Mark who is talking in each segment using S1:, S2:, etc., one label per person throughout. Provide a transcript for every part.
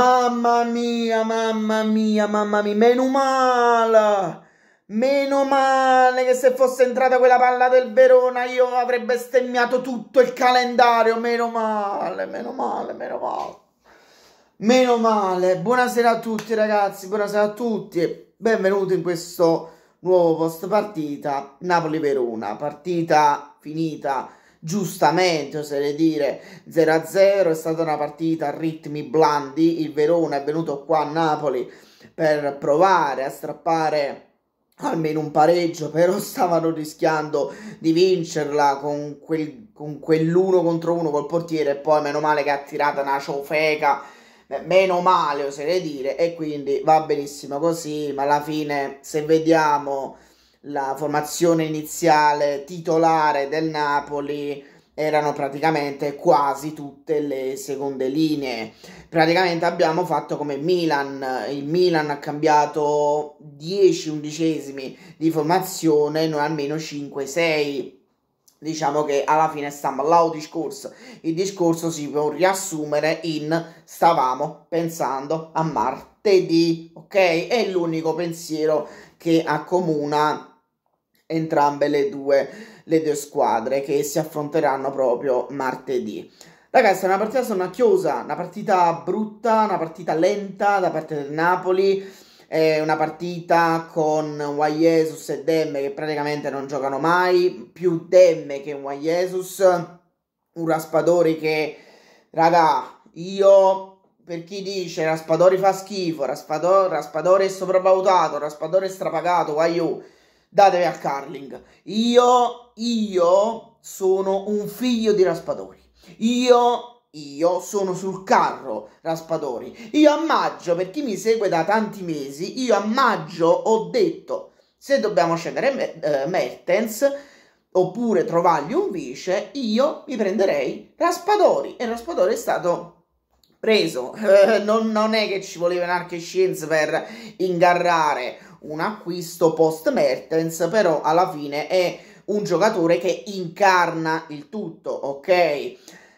S1: Mamma mia, mamma mia, mamma mia, meno male, meno male che se fosse entrata quella palla del Verona io avrei bestemmiato tutto il calendario, meno male, meno male, meno male, meno male. Buonasera a tutti ragazzi, buonasera a tutti e benvenuti in questo nuovo post partita Napoli-Verona, partita finita giustamente oserei dire 0-0, è stata una partita a ritmi blandi, il Verona è venuto qua a Napoli per provare a strappare almeno un pareggio, però stavano rischiando di vincerla con, quel, con quell'uno contro uno col portiere e poi meno male che ha tirato una ciofeca, meno male oserei dire, e quindi va benissimo così, ma alla fine se vediamo la formazione iniziale titolare del Napoli erano praticamente quasi tutte le seconde linee. Praticamente abbiamo fatto come Milan, il Milan ha cambiato 10 undicesimi di formazione, noi almeno 5-6 diciamo che alla fine stiamo là discorso. Il discorso si può riassumere in stavamo pensando a martedì, ok? È l'unico pensiero che accomuna entrambe le due, le due squadre che si affronteranno proprio martedì. Ragazzi, è una partita sonnacchiosa, una partita brutta, una partita lenta da parte del Napoli, è una partita con Jesus e Demme che praticamente non giocano mai, più Demme che Jesus, un Raspadori che, raga, io, per chi dice Raspadori fa schifo, Raspadori, Raspadori è sopravvalutato, Raspadori è strapagato, Waiu datemi a curling. Io, io sono un figlio di raspatori. Io, io sono sul carro raspatori. Io a maggio, per chi mi segue da tanti mesi, io a maggio ho detto se dobbiamo scendere eh, Mertens oppure trovargli un vice, io mi prenderei raspatori. E raspatori è stato preso. Eh, non, non, è che ci voleva un'archescienza per ingarrare un acquisto post Mertens, però alla fine è un giocatore che incarna il tutto, ok?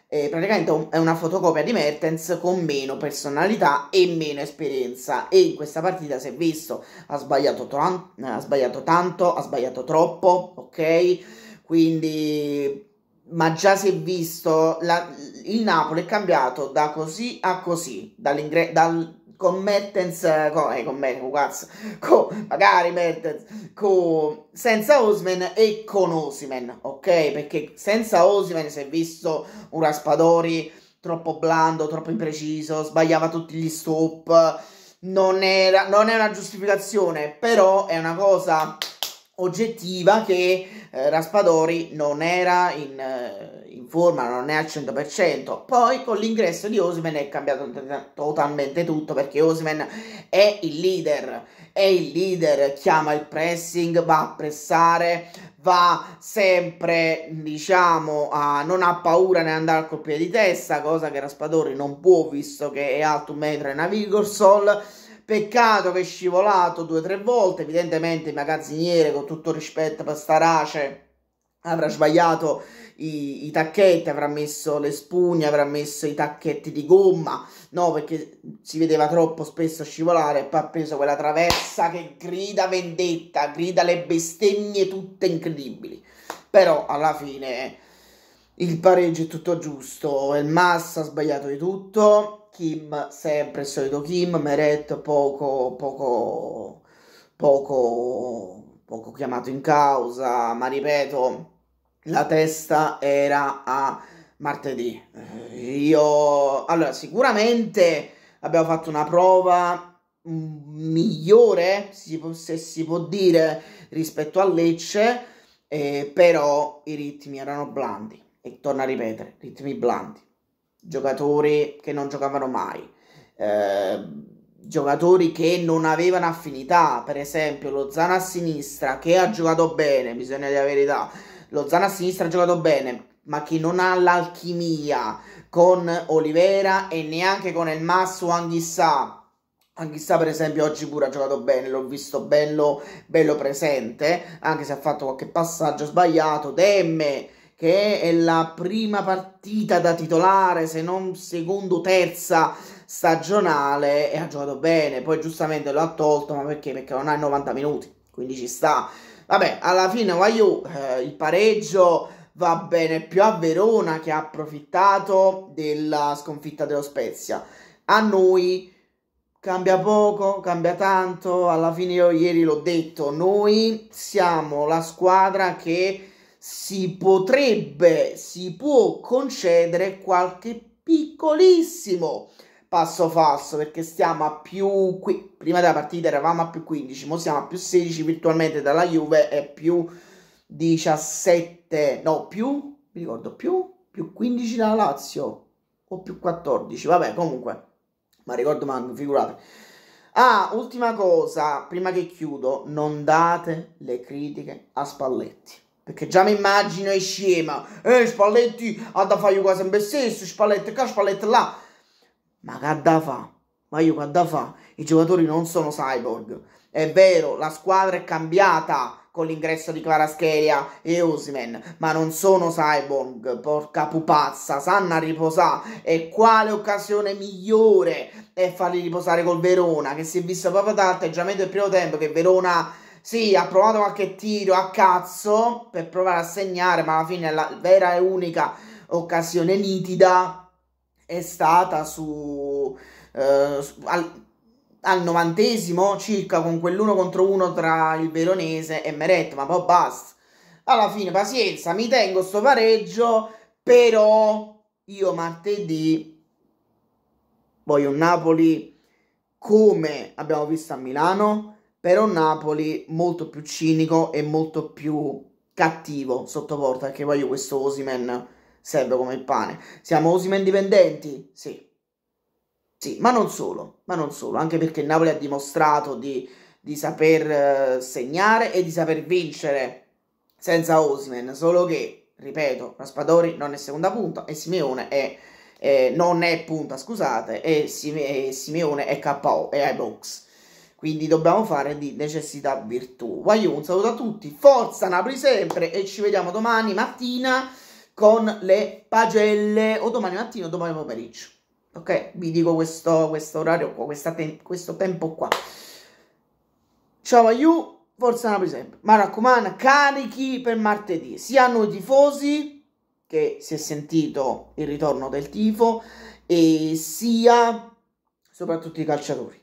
S1: Eh, praticamente è una fotocopia di Mertens con meno personalità e meno esperienza. E in questa partita si è visto, ha sbagliato, eh, ha sbagliato tanto, ha sbagliato troppo, ok? Quindi ma già si è visto la, il Napoli è cambiato da così a così dal, con Mertens, con, eh, con, Mertens, con, magari Mertens, con, senza Osman e con Osimen, ok? Perché senza Osimen si è visto un Raspadori troppo blando, troppo impreciso, sbagliava tutti gli stop, non, era, non è una giustificazione, però è una cosa oggettiva che eh, Raspadori non era in, eh, in, forma, non è al 100%. Poi con l'ingresso di Osimen è cambiato totalmente tutto perché Osimen è il leader, è il leader, chiama il pressing, va a pressare, va sempre, diciamo, a, non ha paura né andare al colpire di testa, cosa che Raspadori non può visto che è alto un metro e una vigor sol Peccato che è scivolato due o tre volte. Evidentemente il magazziniere, con tutto rispetto per Starace, avrà sbagliato i, i, tacchetti, avrà messo le spugne, avrà messo i tacchetti di gomma, no, perché si vedeva troppo spesso scivolare e poi ha preso quella traversa che grida vendetta, grida le bestemmie tutte incredibili. Però alla fine il pareggio è tutto giusto, il Massa ha sbagliato di tutto, Kim, sempre il solito Kim, Meret poco, poco, poco, poco chiamato in causa, ma ripeto, la testa era a martedì. Io, allora, sicuramente abbiamo fatto una prova mm, migliore, se si può dire, rispetto a Lecce, eh, però i ritmi erano blandi. E torno a ripetere, ritmi blandi giocatori che non giocavano mai, eh, giocatori che non avevano affinità, per esempio lo Zana a sinistra che ha giocato bene, bisogna dire la verità, lo Zana a sinistra ha giocato bene, ma che non ha l'alchimia con Olivera e neanche con El Masso Anghissà. Anghissà per esempio oggi pure ha giocato bene, l'ho visto bello, bello presente, anche se ha fatto qualche passaggio sbagliato. Demme che è la prima partita da titolare, se non secondo o terza stagionale, e ha giocato bene. Poi giustamente lo ha tolto, ma perché? Perché non ha 90 minuti, quindi ci sta. Vabbè, alla fine Waiu, eh, il pareggio va bene più a Verona che ha approfittato della sconfitta dello Spezia. A noi cambia poco, cambia tanto, alla fine io ieri l'ho detto, noi siamo la squadra che si potrebbe, si può concedere qualche piccolissimo passo falso perché stiamo a più qui. Prima della partita eravamo a più 15, ora siamo a più 16 virtualmente dalla Juve è più 17, no, più mi ricordo più più 15 dalla Lazio o più 14, vabbè, comunque. Ma ricordo manco, figurate. Ah, ultima cosa, prima che chiudo, non date le critiche a Spalletti perché già mi immagino è scema. Eh, Spalletti ha da fare io sempre stesso, Spalletti qua, Spalletti là. Ma che ha da fare? Ma io che ha da fare? I giocatori non sono cyborg. È vero, la squadra è cambiata con l'ingresso di Kvaratskhelia e Osimen, ma non sono cyborg, porca pupazza, sanna riposare e quale occasione migliore è farli riposare col Verona, che si è visto proprio da atteggiamento del primo tempo che Verona sì, ha provato qualche tiro a cazzo per provare a segnare, ma alla fine la vera e unica occasione nitida è stata su, eh, al, al novantesimo circa con quell'uno contro uno tra il Veronese e Meret, ma poi basta. Alla fine, pazienza, mi tengo sto pareggio, però io martedì voglio un Napoli come abbiamo visto a Milano, però Napoli molto più cinico e molto più cattivo sotto porta, perché voglio questo Osimen serve come il pane. Siamo Osimen dipendenti? Sì. Sì, ma non solo, ma non solo, anche perché Napoli ha dimostrato di, di saper eh, segnare e di saper vincere senza Osimen, solo che, ripeto, Raspadori non è seconda punta e Simeone è, eh, non è punta, scusate, e, Simeone è KO e è box quindi dobbiamo fare di necessità virtù. Voglio un saluto a tutti, forza Napoli sempre e ci vediamo domani mattina con le pagelle o domani mattina o domani pomeriggio. Ok, vi dico questo, questo orario qua, te questo tempo qua. Ciao a you, forza Napoli sempre. Ma raccomando, carichi per martedì, sia noi tifosi che si è sentito il ritorno del tifo e sia soprattutto i calciatori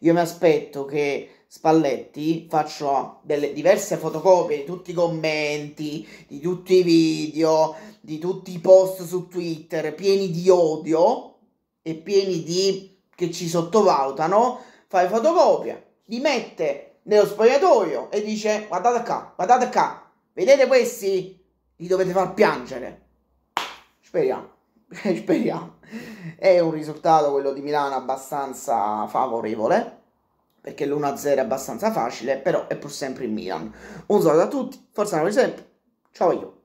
S1: io mi aspetto che Spalletti faccia delle diverse fotocopie di tutti i commenti, di tutti i video, di tutti i post su Twitter pieni di odio e pieni di che ci sottovalutano, fai fotocopia, li mette nello spogliatoio e dice guardate qua, guardate qua, vedete questi? Li dovete far piangere. Speriamo. speriamo, è un risultato quello di Milano abbastanza favorevole perché l'1-0 è abbastanza facile, però è pur sempre in Milan. Un saluto a tutti, forza Napoli sempre, ciao io.